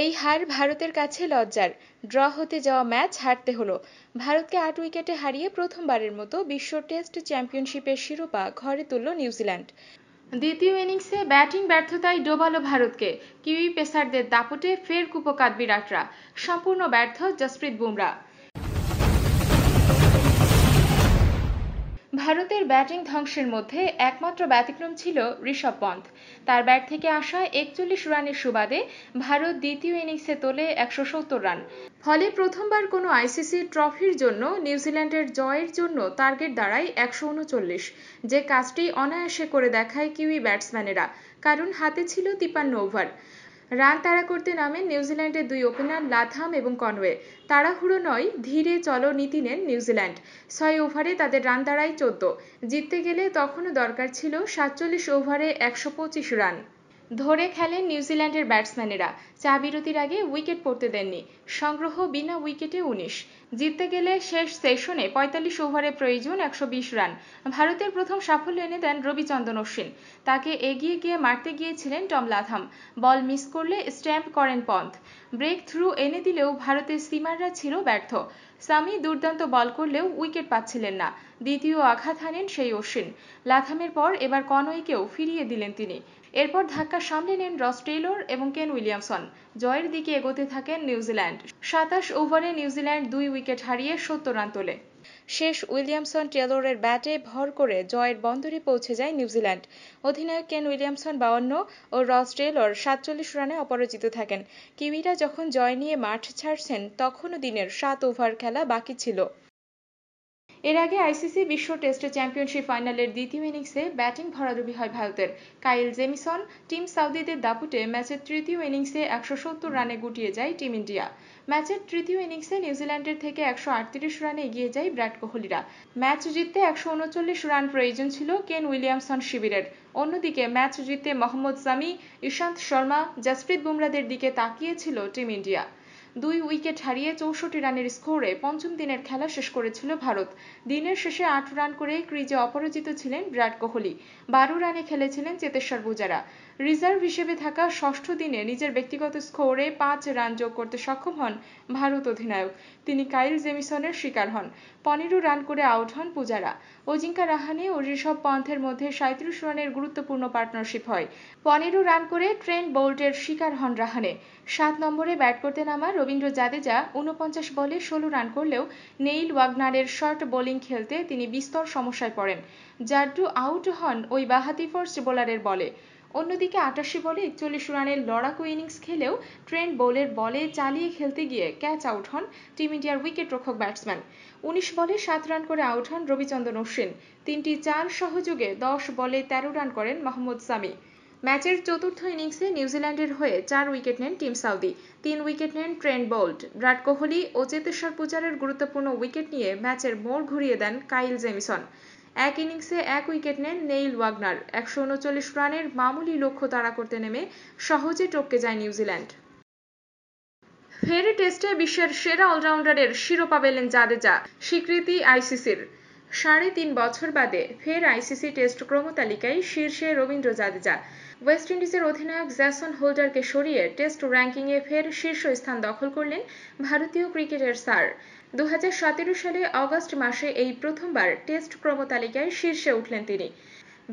এই হার ভারতের কাছে লজ্জার ড্র হতে যাওয়া ম্যাচ হারতে হলো ভারতকে আট উইকেটে হারিয়ে প্রথমবারের মতো বিশ্ব টেস্ট চ্যাম্পিয়নশিপের শিরোপা ঘরে তুলল নিউজিল্যান্ড দ্বিতীয় ইনিংসে ব্যাটিং ব্যর্থতায় ডোবালো ভারতকে কিউই পেসারদের দাপটে ফের কুপকাত বিরাটরা সম্পূর্ণ ব্যর্থ জসপ্রীত বুমরা ভারতের ব্যাটিং ধ্বংসের মধ্যে একমাত্র ব্যতিক্রম ছিল ঋষভ পন্থ তার ব্যাট থেকে আসা একচল্লিশ রানের সুবাদে ভারত দ্বিতীয় ইনিংসে তোলে একশো রান ফলে প্রথমবার কোনো আইসিসি ট্রফির জন্য নিউজিল্যান্ডের জয়ের জন্য টার্গেট দাঁড়ায় একশো উনচল্লিশ যে কাজটি অনায়াসে করে দেখায় কিউই ব্যাটসম্যানেরা কারণ হাতে ছিল তিপান্ন ওভার রান তাড়া করতে নামেন নিউজিল্যান্ডের দুই ওপেনার লাথাম এবং কনওয়ে তাড়াহুড়ো নয় ধীরে চলো নীতি নেন নিউজিল্যান্ড ছয় ওভারে তাদের রান তাড়ায় চোদ্দ জিততে গেলে তখনও দরকার ছিল সাতচল্লিশ ওভারে একশো রান ধরে খেলেন নিউজিল্যান্ডের ব্যাটসম্যানেরা চা বিরতির আগে উইকেট পড়তে দেননি সংগ্রহ বিনা উইকেটে উনিশ জিততে গেলে শেষ সেশনে পঁয়তাল্লিশ ওভারে প্রয়োজন একশো রান ভারতের প্রথম সাফল্য এনে দেন রবিচন্দ্রন অশ্বিন তাকে এগিয়ে গিয়ে মারতে গিয়েছিলেন টম লাথাম বল মিস করলে স্ট্যাম্প করেন পন্থ ব্রেক থ্রু এনে দিলেও ভারতের সিমাররা ছিল ব্যর্থ সামি দুর্দান্ত বল করলেও উইকেট পাচ্ছিলেন না দ্বিতীয় আঘাত হানেন সেই অশ্বিন লাথামের পর এবার কনয়কেও ফিরিয়ে দিলেন তিনি এরপর ধাক্কা সামনে নেন রস টেইলর এবং কেন উইলিয়ামসন জয়ের দিকে এগোতে থাকেন নিউজিল্যান্ড সাতাশ ওভারে নিউজিল্যান্ড দুই উইকেট হারিয়ে সত্তর রান তোলে শেষ উইলিয়ামসন টেলরের ব্যাটে ভর করে জয়ের বন্দরে পৌঁছে যায় নিউজিল্যান্ড অধিনায়ক কেন উইলিয়ামসন বাউন্ন ও রস টেলর সাতচল্লিশ রানে অপরাজিত থাকেন কিউইরা যখন জয় নিয়ে মাঠ ছাড়ছেন তখনও দিনের সাত ওভার খেলা বাকি ছিল এর আগে আইসিসি বিশ্ব টেস্ট চ্যাম্পিয়নশিপ ফাইনালের দ্বিতীয় ইনিংসে ব্যাটিং ভরাডুবি হয় ভারতের কাইল জেমিসন টিম সাউদিদের দাপুটে ম্যাচের তৃতীয় ইনিংসে একশো সত্তর রানে গুটিয়ে যায় টিম ইন্ডিয়া ম্যাচের তৃতীয় ইনিংসে নিউজিল্যান্ডের থেকে একশো আটত্রিশ রানে এগিয়ে যায় বিরাট কোহলিরা ম্যাচ জিততে একশো উনচল্লিশ রান প্রয়োজন ছিল কেন উইলিয়ামসন শিবিরের অন্যদিকে ম্যাচ জিততে মোহাম্মদ সামি ইশান্ত শর্মা জসপ্রীত বুমরাদের দিকে তাকিয়েছিল টিম ইন্ডিয়া দুই উইকেট হারিয়ে চৌষট্টি রানের স্কোরে পঞ্চম দিনের খেলা শেষ করেছিল ভারত দিনের শেষে আট রান করে ক্রিজে অপরাজিত ছিলেন বিরাট কোহলি বারো রানে খেলেছিলেন চেতেশ্বর বুজারা রিজার্ভ হিসেবে থাকা ষষ্ঠ দিনে নিজের ব্যক্তিগত স্কোরে পাঁচ রান যোগ করতে সক্ষম হন ভারত অধিনায়ক তিনি কাইল জেমিসনের শিকার হন পনেরো রান করে আউট হন পূজারা অজিঙ্কা রাহানে ও ঋষভ পন্থের মধ্যে সাঁত্রিশ রানের গুরুত্বপূর্ণ পার্টনারশিপ হয় পনেরো রান করে ট্রেন বোল্টের শিকার হন রাহানে সাত নম্বরে ব্যাট করতে নামা রবীন্দ্র জাদেজা উনপঞ্চাশ বলে ষোলো রান করলেও নেইল ওয়াগনারের শর্ট বোলিং খেলতে তিনি বিস্তর সমস্যায় পড়েন জাড্ডু আউট হন ওই বাহাতি ফার্স্ট বোলারের বলে অন্যদিকে আটাশি বলে একচল্লিশ রানের লড়াকু ইনিংস খেলেও ট্রেন বোলের বলে চালিয়ে খেলতে গিয়ে ক্যাচ আউট হন টিম ইন্ডিয়ার উইকেট রক্ষক ব্যাটসম্যান উনিশ বলে সাত রান করে আউট হন রবিচন্দ্রন অশ্বিন তিনটি চার সহযোগে দশ বলে তেরো রান করেন মোহাম্মদ সামি ম্যাচের চতুর্থ ইনিংসে নিউজিল্যান্ডের হয়ে চার উইকেট নেন টিম সাউদি তিন উইকেট নেন ট্রেন্ট বোল্ট বিরাট কোহলি ও চেতেশ্বর পূজারের গুরুত্বপূর্ণ উইকেট নিয়ে ম্যাচের মোড় ঘুরিয়ে দেন কাইল জেমিসন এক ইনিংসে এক উইকেট নেন নেইল ওয়াগনার একশো উনচল্লিশ রানের মামুলি লক্ষ্য তাড়া করতে নেমে সহজে টপকে যায় নিউজিল্যান্ড ফের টেস্টে বিশ্বের সেরা অলরাউন্ডারের শিরোপা পেলেন জাদেজা স্বীকৃতি আইসিসির সাড়ে তিন বছর বাদে ফের আইসিসি টেস্ট ক্রমতালিকায় শীর্ষে রবীন্দ্র জাদেজা ওয়েস্ট ইন্ডিজের অধিনায়ক জ্যাসন হোল্ডারকে সরিয়ে টেস্ট র্যাঙ্কিংয়ে ফের শীর্ষ স্থান দখল করলেন ভারতীয় ক্রিকেটের স্যার দু সালে অগস্ট মাসে এই প্রথমবার টেস্ট ক্রমতালিকায় শীর্ষে উঠলেন তিনি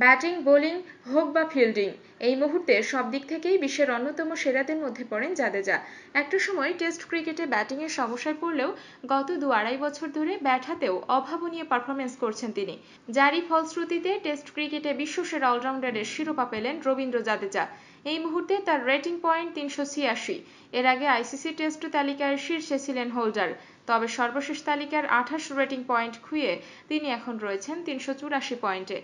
ব্যাটিং বোলিং হোক বা ফিল্ডিং এই মুহূর্তে সব দিক থেকেই বিশ্বের অন্যতম সেরাদের মধ্যে পড়েন জাদেজা একটা সময় টেস্ট ক্রিকেটে ব্যাটিংয়ের সমস্যায় পড়লেও গত দু আড়াই বছর ধরে ব্যাট হাতেও অভাবনীয় পারফরমেন্স করছেন তিনি যারই ফলশ্রুতিতে টেস্ট ক্রিকেটে বিশ্বসেরা অলরাউন্ডারের শিরোপা পেলেন রবীন্দ্র জাদেজা এই মুহূর্তে তার রেটিং পয়েন্ট তিনশো ছিয়াশি এর আগে আইসিসি টেস্ট তালিকার শীর্ষে ছিলেন হোল্ডার তবে সর্বশেষ তালিকার আঠাশ রেটিং পয়েন্ট খুঁয়ে তিনি এখন রয়েছেন তিনশো চুরাশি পয়েন্টে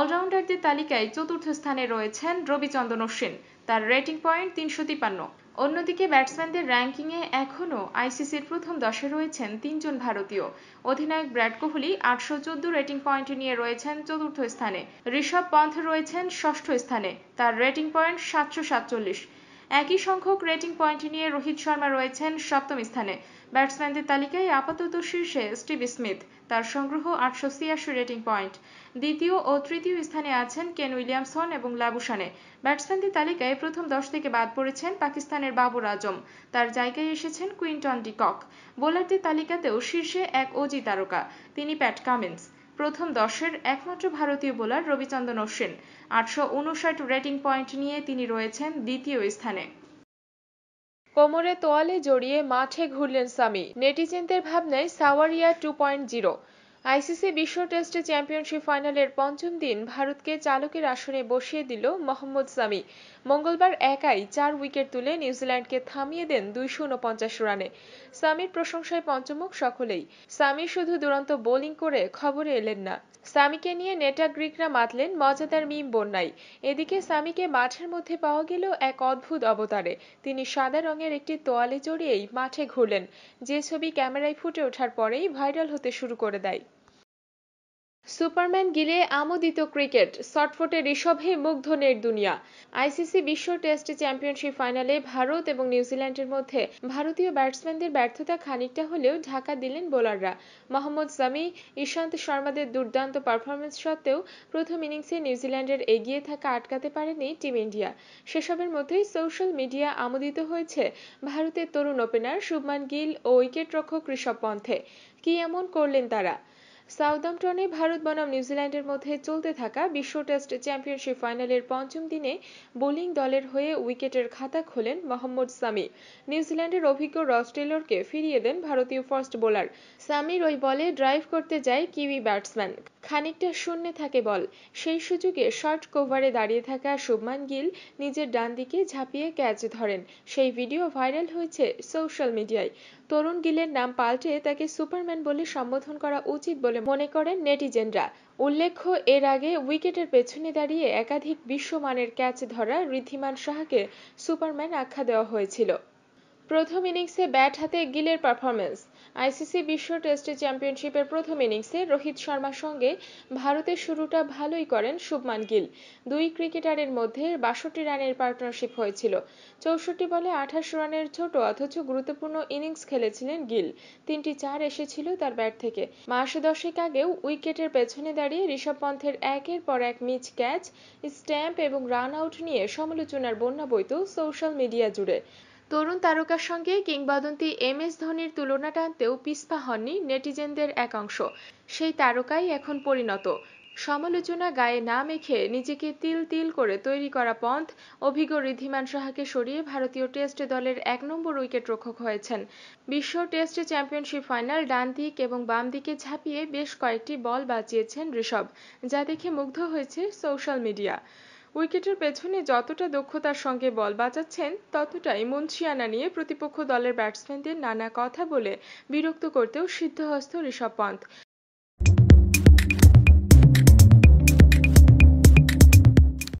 অলরাউন্ডারদের তালিকায় চতুর্থ স্থানে রয়েছেন রবিচন্দ্রন অশ্বিন তার রেটিং পয়েন্ট তিনশো তিপান্ন অন্যদিকে ব্যাটসম্যানদের র্যাঙ্কিংয়ে এখনও আইসিসির প্রথম দশে রয়েছেন তিনজন ভারতীয় অধিনায়ক বিরাট কোহলি আটশো চোদ্দ রেটিং পয়েন্ট নিয়ে রয়েছেন চতুর্থ স্থানে ঋষভ পন্থ রয়েছেন ষষ্ঠ স্থানে তার রেটিং পয়েন্ট সাতশো সাতচল্লিশ একই সংখ্যক রেটিং পয়েন্ট নিয়ে রোহিত শর্মা রয়েছেন সপ্তম স্থানে ব্যাটসম্যানদের তালিকায় আপাতত শীর্ষে স্টিভ স্মিথ তার সংগ্রহ আটশো ছিয়াশি রেটিং পয়েন্ট দ্বিতীয় ও তৃতীয় স্থানে আছেন কেন উইলিয়ামসন এবং লাবুসানে ব্যাটসম্যানদের তালিকায় প্রথম দশ থেকে বাদ পড়েছেন পাকিস্তানের বাবর আজম তার জায়গায় এসেছেন কুইন্টন ডিকক বোলারদের তালিকাতেও শীর্ষে এক অজি তারকা তিনি প্যাট কামিন্স প্রথম দশের একমাত্র ভারতীয় বোলার রবিচন্দ্রন অশ্বিন আটশো উনষাট রেটিং পয়েন্ট নিয়ে তিনি রয়েছেন দ্বিতীয় স্থানে কোমরে তোয়ালে জড়িয়ে মাঠে ঘুরলেন সামি নেটিজেনদের ভাবনায় সাওয়ারিয়া টু পয়েন্ট জিরো আইসিসি বিশ্ব টেস্ট চ্যাম্পিয়নশিপ ফাইনালের পঞ্চম দিন ভারতকে চালকের আসনে বসিয়ে দিল মোহাম্মদ সামি মঙ্গলবার একাই চার উইকেট তুলে নিউজিল্যান্ডকে থামিয়ে দেন দুইশো উনপঞ্চাশ রানে সামির প্রশংসায় পঞ্চমুখ সকলেই সামি শুধু দুরন্ত বোলিং করে খবরে এলেন না সামিকে নিয়ে নেটা গ্রিকরা মাতলেন মজাদার মিম বন্যায় এদিকে সামিকে মাঠের মধ্যে পাওয়া গেল এক অদ্ভুত অবতারে তিনি সাদা রঙের একটি তোয়ালে জড়িয়েই মাঠে ঘুরলেন যে ছবি ক্যামেরায় ফুটে ওঠার পরেই ভাইরাল হতে শুরু করে দেয় সুপারম্যান গিলে আমোদিত ক্রিকেট শটফটে ঋষভে মুগ্ধ নেট দুনিয়া আইসিসি বিশ্ব টেস্ট চ্যাম্পিয়নশিপ ফাইনালে ভারত এবং নিউজিল্যান্ডের মধ্যে ভারতীয় ব্যাটসম্যানদের ব্যর্থতা খানিকটা হলেও ঢাকা দিলেন বোলাররা মোহাম্মদ সামি ঈশান্ত শর্মাদের দুর্দান্ত পারফরমেন্স সত্ত্বেও প্রথম ইনিংসে নিউজিল্যান্ডের এগিয়ে থাকা আটকাতে পারেনি টিম ইন্ডিয়া সেসবের মধ্যেই সোশ্যাল মিডিয়া আমোদিত হয়েছে ভারতের তরুণ ওপেনার শুভমান গিল ও উইকেটরক্ষক ঋষভ পন্থে কি এমন করলেন তারা সাউদাম্পটনে ভারত বনাম নিউজিল্যান্ডের মধ্যে চলতে থাকা বিশ্ব টেস্ট চ্যাম্পিয়নশিপ ফাইনালের পঞ্চম দিনে বোলিং দলের হয়ে উইকেটের খাতা খোলেন মোহাম্মদ সামি নিউজিল্যান্ডের অভিজ্ঞ রস টেলরকে ফিরিয়ে দেন ভারতীয় ফাস্ট বোলার সামির ওই বলে ড্রাইভ করতে যায় কিউই ব্যাটসম্যান খানিকটা শূন্যে থাকে বল সেই সুযোগে শর্ট কোভারে দাঁড়িয়ে থাকা শুভমান গিল নিজের ডান দিকে ঝাঁপিয়ে ক্যাচ ধরেন সেই ভিডিও ভাইরাল হয়েছে সোশ্যাল মিডিয়ায় তরুণ গিলের নাম পাল্টে তাকে সুপারম্যান বলে সম্বোধন করা উচিত বলে মনে করেন নেটিজেনরা উল্লেখ্য এর আগে উইকেটের পেছনে দাঁড়িয়ে একাধিক বিশ্বমানের ক্যাচ ধরা ঋদ্ধিমান সাহাকে সুপারম্যান আখ্যা দেওয়া হয়েছিল প্রথম ইনিংসে ব্যাট হাতে গিলের পারফরমেন্স আইসিসি বিশ্ব টেস্ট চ্যাম্পিয়নশিপের প্রথম ইনিংসে রোহিত শর্মার সঙ্গে ভারতের শুরুটা ভালোই করেন শুভমান গিল দুই ক্রিকেটারের মধ্যে বাষট্টি রানের পার্টনারশিপ হয়েছিল চৌষট্টি বলে আঠাশ রানের ছোট অথচ গুরুত্বপূর্ণ ইনিংস খেলেছিলেন গিল তিনটি চার এসেছিল তার ব্যাট থেকে মাস দশেক আগেও উইকেটের পেছনে দাঁড়িয়ে ঋষভ পন্থের একের পর এক মিচ ক্যাচ স্ট্যাম্প এবং রান আউট নিয়ে সমালোচনার বন্যা বইত সোশ্যাল মিডিয়া জুড়ে তরুণ তারকার সঙ্গে কিংবদন্তি এম এস ধোনির তুলনা টানতেও পিস্পা হননি নেটিজেনদের একাংশ সেই তারকাই এখন পরিণত সমালোচনা গায়ে না মেখে নিজেকে তিল তিল করে তৈরি করা পন্থ অভিজ্ঞ ঋদ্ধিমান সাহাকে সরিয়ে ভারতীয় টেস্ট দলের এক নম্বর উইকেট রক্ষক হয়েছেন বিশ্ব টেস্ট চ্যাম্পিয়নশিপ ফাইনাল ডান দিক এবং বাম দিকে ঝাঁপিয়ে বেশ কয়েকটি বল বাঁচিয়েছেন ঋষভ যা দেখে মুগ্ধ হয়েছে সোশ্যাল মিডিয়া উইকেটের পেছনে যতটা দক্ষতার সঙ্গে বল বাঁচাচ্ছেন ততটাই মুন্সিয়ানা নিয়ে প্রতিপক্ষ দলের ব্যাটসম্যানদের নানা কথা বলে বিরক্ত করতেও সিদ্ধহস্ত ঋষভ পন্থ